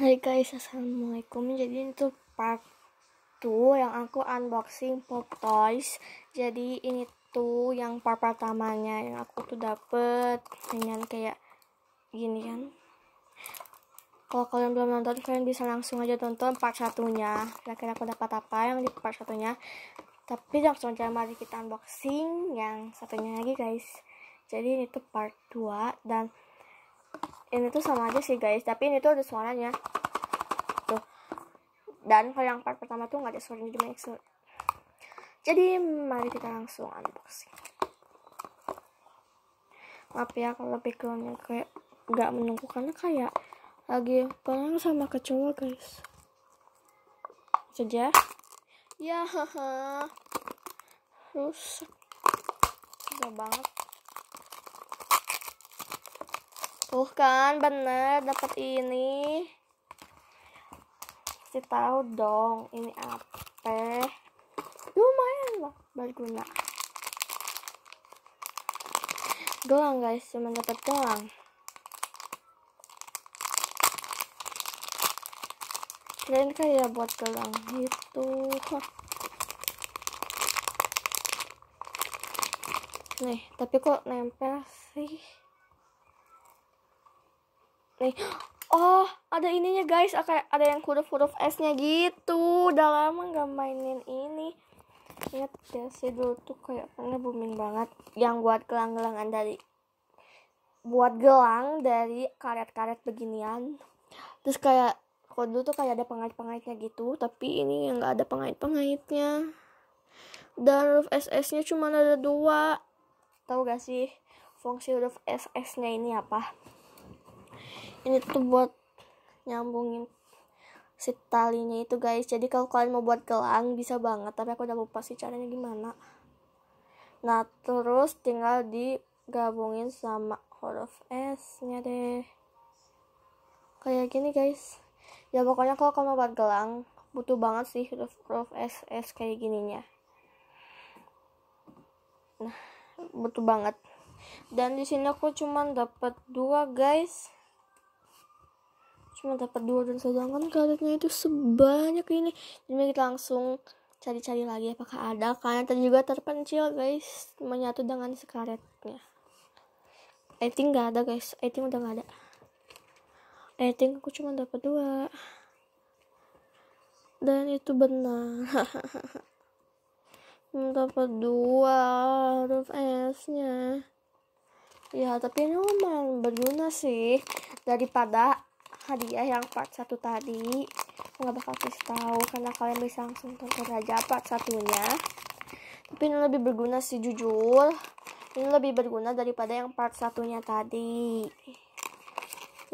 Hai guys, Assalamualaikum Jadi tuh part 2 yang aku unboxing Pop Toys Jadi ini tuh yang part pertamanya yang aku tuh dapet dengan kayak gini kan kalau kalian belum nonton kalian bisa langsung aja tonton part satunya kira-kira aku dapat apa yang di part satunya tapi langsung aja mari kita unboxing yang satunya lagi guys jadi ini tuh part 2 dan ini tuh sama aja sih guys tapi ini tuh ada suaranya tuh dan kalau yang part pertama tuh nggak ada suaranya di mixer jadi mari kita langsung unboxing maaf ya kalau backgroundnya kayak nggak menunggu karena kayak lagi perang sama kecoa guys saja ya haha rusak susah banget Tuh kan bener dapat ini. Kasih tahu dong ini apa. Lumayan lah berguna. Gelang guys, cuma dapat gelang. Keren kayak ya buat gelang kok gitu. Nih, tapi kok nempel sih? nih oh ada ininya guys Oke, ada yang huruf-huruf S-nya gitu udah lama nggak mainin ini lihat Chelsea ya, dulu tuh kayak pernah booming banget yang buat gelang-gelangan dari buat gelang dari karet-karet beginian terus kayak kode dulu tuh kayak ada pengait-pengaitnya gitu tapi ini yang nggak ada pengait-pengaitnya dan huruf SS nya cuma ada dua tahu gak sih fungsi huruf SS nya ini apa ini tuh buat nyambungin si talinya itu guys jadi kalau kalian mau buat gelang bisa banget tapi aku udah lupa sih caranya gimana nah terus tinggal digabungin sama huruf S nya deh kayak gini guys ya pokoknya kalau mau buat gelang butuh banget sih huruf huruf S S kayak gininya nah butuh banget dan di sini aku cuman dapat dua guys cuma dapat dua dan sedangkan karetnya itu sebanyak ini jadi kita langsung cari-cari lagi apakah ada karena tadi juga terpencil guys menyatu dengan sekaretnya I think nggak ada guys I think udah nggak ada I think aku cuma dapat dua dan itu benar dapat dua huruf S nya ya tapi ini lumayan berguna sih daripada hadiah yang part satu tadi aku nggak bakal kasih tahu karena kalian bisa langsung tonton aja part satunya tapi ini lebih berguna sih jujur ini lebih berguna daripada yang part satunya tadi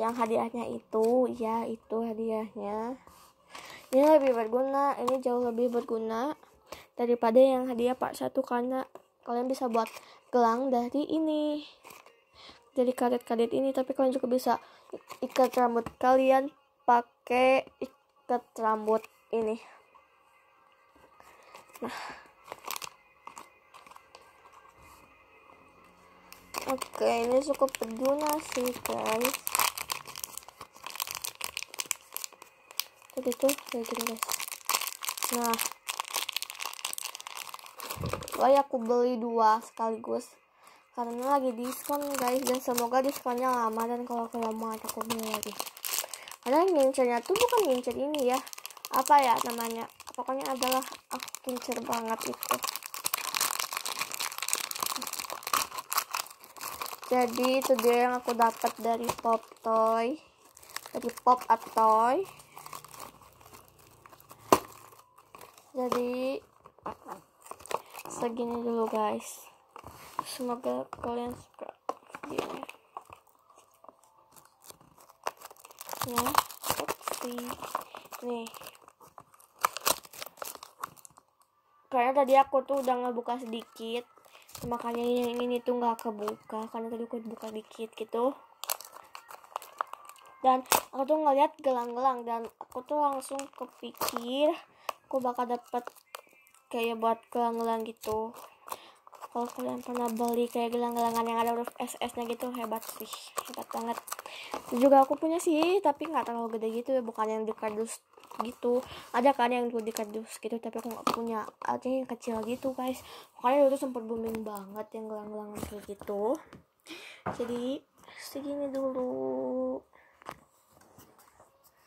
yang hadiahnya itu ya itu hadiahnya ini lebih berguna ini jauh lebih berguna daripada yang hadiah part satu karena kalian bisa buat gelang dari ini dari karet-karet ini tapi kalian juga bisa ikat rambut kalian pakai ikat rambut ini nah Oke, ini cukup berguna sih, guys. Jadi tuh kayak gini, guys. Nah, Wah, aku beli dua sekaligus karena lagi diskon guys dan semoga diskonnya lama dan kalau kelamaan aku beli lagi karena ngincernya tuh bukan ngincer ini ya apa ya namanya pokoknya adalah aku ah, kincir banget itu jadi itu dia yang aku dapat dari pop toy dari pop up toy jadi ah, ah. segini dulu guys semoga kalian suka videonya ya opsi nih karena tadi aku tuh udah ngebuka sedikit makanya yang ini tuh nggak kebuka karena tadi aku buka dikit gitu dan aku tuh ngeliat gelang-gelang dan aku tuh langsung kepikir aku bakal dapet kayak buat gelang-gelang gitu kalau kalian pernah beli kayak gelang-gelangan yang ada huruf SS-nya gitu hebat sih hebat banget juga aku punya sih tapi nggak terlalu gede gitu ya bukan yang di kardus gitu ada kan yang gue di kardus gitu tapi aku nggak punya artinya yang kecil gitu guys pokoknya dulu sempat booming banget yang gelang-gelangan kayak gitu jadi segini dulu